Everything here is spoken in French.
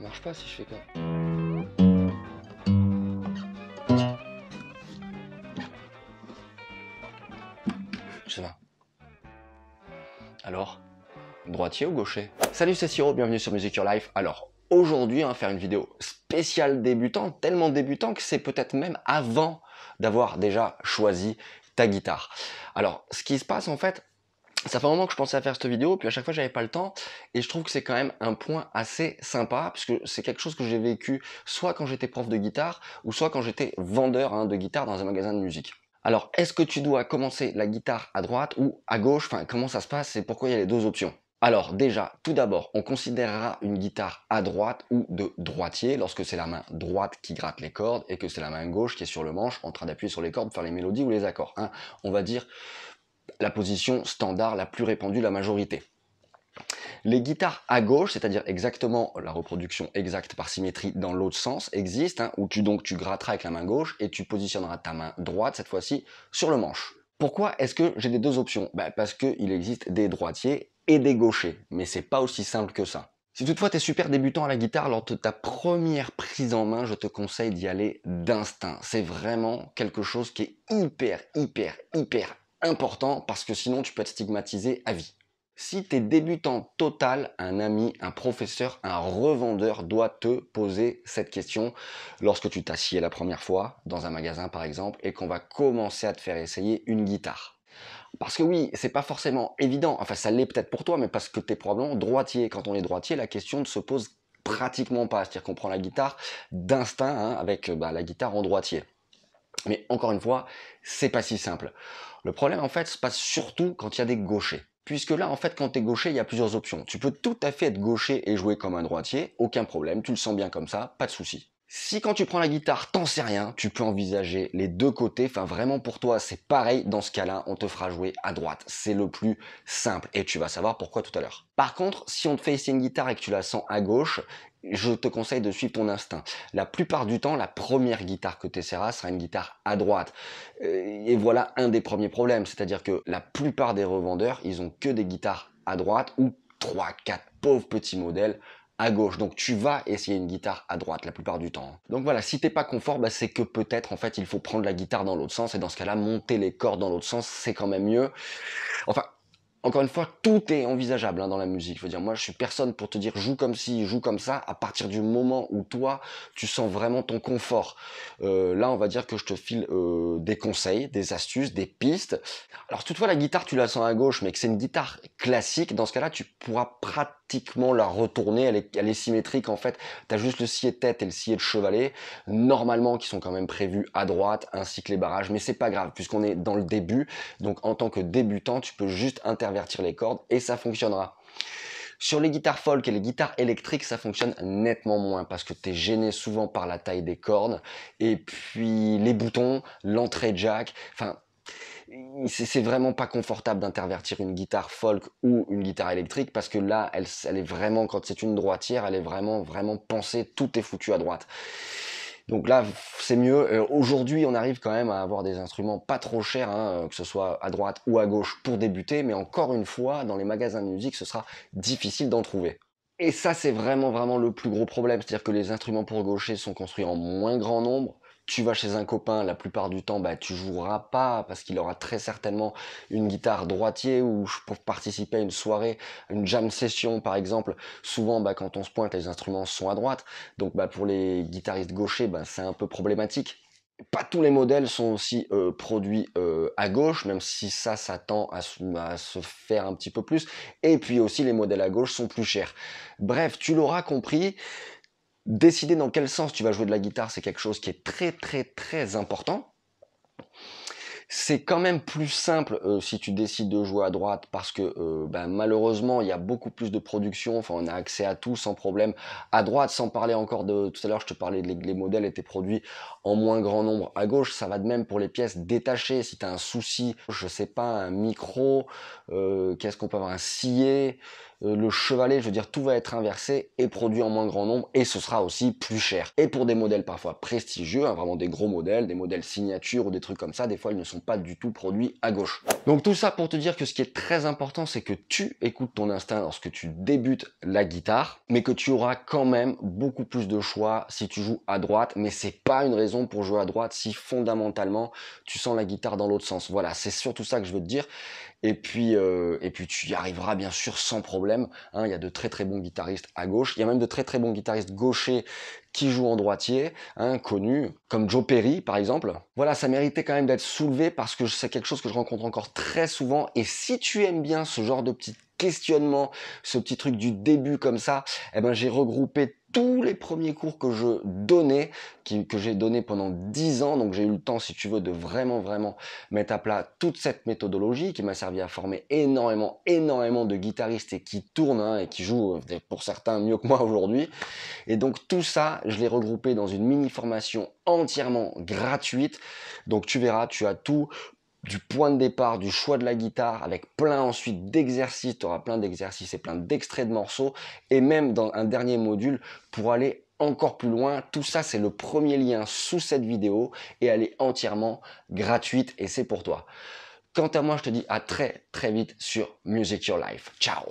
Ça marche pas si je fais comme. Ça pas. Alors, droitier ou gaucher Salut, c'est Siro, bienvenue sur Music Your Life. Alors, aujourd'hui, on va faire une vidéo spéciale débutant, tellement débutant que c'est peut-être même avant d'avoir déjà choisi ta guitare. Alors, ce qui se passe en fait, ça fait un moment que je pensais à faire cette vidéo, puis à chaque fois j'avais pas le temps, et je trouve que c'est quand même un point assez sympa, puisque c'est quelque chose que j'ai vécu soit quand j'étais prof de guitare, ou soit quand j'étais vendeur hein, de guitare dans un magasin de musique. Alors, est-ce que tu dois commencer la guitare à droite ou à gauche Enfin, comment ça se passe et pourquoi il y a les deux options alors déjà, tout d'abord, on considérera une guitare à droite ou de droitier lorsque c'est la main droite qui gratte les cordes et que c'est la main gauche qui est sur le manche en train d'appuyer sur les cordes pour faire les mélodies ou les accords. Hein. On va dire la position standard la plus répandue, la majorité. Les guitares à gauche, c'est-à-dire exactement la reproduction exacte par symétrie dans l'autre sens, existent, hein, où tu donc tu gratteras avec la main gauche et tu positionneras ta main droite, cette fois-ci, sur le manche. Pourquoi est-ce que j'ai les deux options ben, Parce qu'il existe des droitiers et des gauchers, mais c'est pas aussi simple que ça. Si toutefois tu es super débutant à la guitare, lors de ta première prise en main, je te conseille d'y aller d'instinct. C'est vraiment quelque chose qui est hyper, hyper, hyper important parce que sinon tu peux être stigmatisé à vie. Si tu es débutant total, un ami, un professeur, un revendeur doit te poser cette question lorsque tu t'assieds la première fois dans un magasin par exemple et qu'on va commencer à te faire essayer une guitare. Parce que oui, c'est pas forcément évident, enfin ça l'est peut-être pour toi, mais parce que tu es probablement droitier. Quand on est droitier, la question ne se pose pratiquement pas. C'est-à-dire qu'on prend la guitare d'instinct hein, avec bah, la guitare en droitier. Mais encore une fois, c'est pas si simple. Le problème, en fait, se passe surtout quand il y a des gauchers. Puisque là, en fait, quand t'es gaucher, il y a plusieurs options. Tu peux tout à fait être gaucher et jouer comme un droitier, aucun problème, tu le sens bien comme ça, pas de souci. Si quand tu prends la guitare, t'en sais rien, tu peux envisager les deux côtés. Enfin, vraiment pour toi, c'est pareil. Dans ce cas-là, on te fera jouer à droite. C'est le plus simple et tu vas savoir pourquoi tout à l'heure. Par contre, si on te fait essayer une guitare et que tu la sens à gauche, je te conseille de suivre ton instinct. La plupart du temps, la première guitare que tu essaieras sera une guitare à droite. Euh, et voilà un des premiers problèmes. C'est-à-dire que la plupart des revendeurs, ils ont que des guitares à droite ou 3, 4 pauvres petits modèles gauche. Donc tu vas essayer une guitare à droite la plupart du temps. Donc voilà, si t'es pas confort, bah, c'est que peut-être en fait il faut prendre la guitare dans l'autre sens et dans ce cas-là monter les cordes dans l'autre sens, c'est quand même mieux. Enfin, encore une fois, tout est envisageable hein, dans la musique. Je veux dire, moi, je suis personne pour te dire joue comme ci, joue comme ça. À partir du moment où toi, tu sens vraiment ton confort. Euh, là, on va dire que je te file euh, des conseils, des astuces, des pistes. Alors toutefois, la guitare, tu la sens à gauche, mais que c'est une guitare classique, dans ce cas-là, tu pourras pratiquement la retourner, elle est, symétrique en fait, tu as juste le scié de tête et le scié de chevalet, normalement qui sont quand même prévus à droite, ainsi que les barrages, mais c'est pas grave, puisqu'on est dans le début, donc en tant que débutant, tu peux juste intervertir les cordes et ça fonctionnera. Sur les guitares folk et les guitares électriques, ça fonctionne nettement moins parce que tu es gêné souvent par la taille des cordes et puis les boutons, l'entrée jack, enfin c'est vraiment pas confortable d'intervertir une guitare folk ou une guitare électrique parce que là, elle, est vraiment, quand c'est une droitière, elle est vraiment, vraiment pensée, tout est foutu à droite. Donc là, c'est mieux. Euh, aujourd'hui, on arrive quand même à avoir des instruments pas trop chers, hein, euh, que ce soit à droite ou à gauche pour débuter, mais encore une fois, dans les magasins de musique, ce sera difficile d'en trouver. Et ça, c'est vraiment, vraiment le plus gros problème. C'est-à-dire que les instruments pour gaucher sont construits en moins grand nombre, tu vas chez un copain, la plupart du temps, bah, tu joueras pas parce qu'il aura très certainement une guitare droitier ou pour participer à une soirée, une jam session par exemple. Souvent, bah, quand on se pointe, les instruments sont à droite. Donc, bah, pour les guitaristes gauchers, bah, c'est un peu problématique pas tous les modèles sont aussi euh, produits euh, à gauche, même si ça, ça tend à se, faire un petit peu plus. Et puis aussi, les modèles à gauche sont plus chers. Bref, tu l'auras compris, Décider dans quel sens tu vas jouer de la guitare, c'est quelque chose qui est très très très important. C'est quand même plus simple euh, si tu décides de jouer à droite parce que euh, bah, malheureusement il y a beaucoup plus de production, enfin on a accès à tout sans problème. À droite, sans parler encore de tout à l'heure, je te parlais des modèles, modèles étaient produits en moins grand nombre. À gauche, ça va de même pour les pièces détachées. Si tu as un souci, je sais pas, un micro, euh, qu'est-ce qu'on peut avoir, un scié, euh, le chevalet, je veux dire, tout va être inversé et produit en moins grand nombre et ce sera aussi plus cher. Et pour des modèles parfois prestigieux, hein, vraiment des gros modèles, des modèles signature ou des trucs comme ça, des fois ils ne sont pas du tout produits à gauche. Donc tout ça pour te dire que ce qui est très important, c'est que tu écoutes ton instinct lorsque tu débutes la guitare, mais que tu auras quand même beaucoup plus de choix si tu joues à droite, mais c'est pas une raison pour jouer à droite si fondamentalement tu sens la guitare dans l'autre sens. Voilà, c'est surtout ça que je veux te dire. Et puis, euh, et puis tu y arriveras bien sûr sans problème Hein. il y a de très très bons guitaristes à gauche. Il y a même de très très bons guitaristes gauchers qui jouent en droitier, hein, connus, comme Joe Perry par exemple. Voilà, ça méritait quand même d'être soulevé parce que c'est quelque chose que je rencontre encore très souvent. Et si tu aimes bien ce genre de petites questionnement, ce petit truc du début comme ça, eh ben, j'ai regroupé tous les premiers cours que je donnais, que j'ai donné pendant 10 ans, donc j'ai eu le temps, si tu veux, de vraiment, vraiment mettre à plat toute cette méthodologie qui m'a servi à former énormément, énormément de guitaristes et qui tournent hein, et qui jouent euh, pour certains mieux que moi aujourd'hui. Et donc tout ça, je l'ai regroupé dans une mini formation entièrement gratuite. Donc tu verras, tu as tout du point de départ, du choix de la guitare, avec plein ensuite d'exercices, tu auras plein d'exercices et plein d'extraits de morceaux, et même dans un dernier module pour aller encore plus loin. Tout ça, c'est le premier lien sous cette vidéo, et elle est entièrement gratuite, et c'est pour toi. Quant à moi, je te dis à très très vite sur Music Your Life. Ciao